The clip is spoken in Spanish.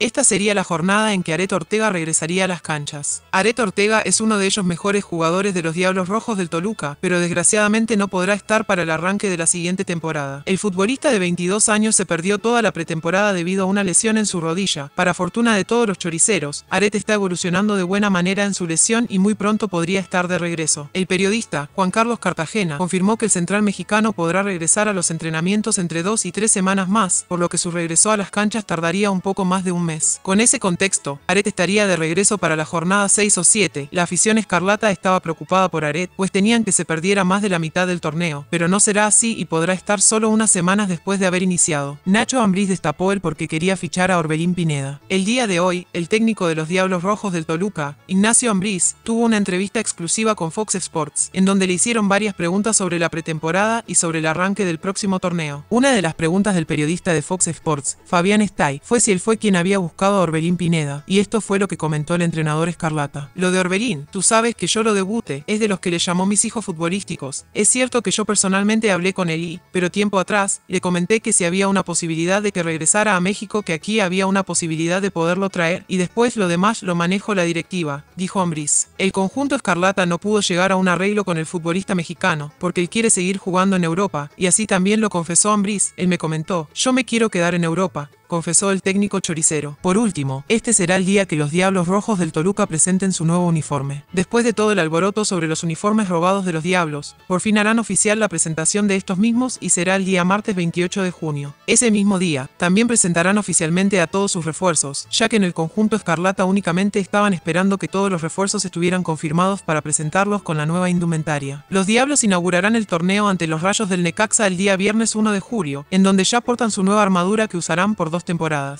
Esta sería la jornada en que Aret Ortega regresaría a las canchas. Aret Ortega es uno de ellos mejores jugadores de los Diablos Rojos del Toluca, pero desgraciadamente no podrá estar para el arranque de la siguiente temporada. El futbolista de 22 años se perdió toda la pretemporada debido a una lesión en su rodilla. Para fortuna de todos los choriceros, Arete está evolucionando de buena manera en su lesión y muy pronto podría estar de regreso. El periodista, Juan Carlos Cartagena, confirmó que el central mexicano podrá regresar a los entrenamientos entre dos y tres semanas más, por lo que su regreso a las canchas tardaría un poco más de un mes. Con ese contexto, Aret estaría de regreso para la jornada 6 o 7. La afición escarlata estaba preocupada por Aret, pues tenían que se perdiera más de la mitad del torneo, pero no será así y podrá estar solo unas semanas después de haber iniciado. Nacho Ambriz destapó el porque quería fichar a Orbelín Pineda. El día de hoy, el técnico de los Diablos Rojos del Toluca, Ignacio Ambriz, tuvo una entrevista exclusiva con Fox Sports, en donde le hicieron varias preguntas sobre la pretemporada y sobre el arranque del próximo torneo. Una de las preguntas del periodista de Fox Sports, Fabián Stay, fue si él fue quien había buscado a Orbelín Pineda, y esto fue lo que comentó el entrenador Escarlata. Lo de Orbelín, tú sabes que yo lo debute, es de los que le llamó mis hijos futbolísticos. Es cierto que yo personalmente hablé con él y, pero tiempo atrás, le comenté que si había una posibilidad de que regresara a México, que aquí había una posibilidad de poderlo traer, y después lo demás lo manejo la directiva, dijo Ambriz. El conjunto Escarlata no pudo llegar a un arreglo con el futbolista mexicano, porque él quiere seguir jugando en Europa, y así también lo confesó Ambriz, él me comentó, yo me quiero quedar en Europa, confesó el técnico choricero. Por último, este será el día que los Diablos Rojos del Toluca presenten su nuevo uniforme. Después de todo el alboroto sobre los uniformes robados de los Diablos, por fin harán oficial la presentación de estos mismos y será el día martes 28 de junio. Ese mismo día, también presentarán oficialmente a todos sus refuerzos, ya que en el conjunto Escarlata únicamente estaban esperando que todos los refuerzos estuvieran confirmados para presentarlos con la nueva indumentaria. Los Diablos inaugurarán el torneo ante los Rayos del Necaxa el día viernes 1 de julio, en donde ya portan su nueva armadura que usarán por dos temporadas.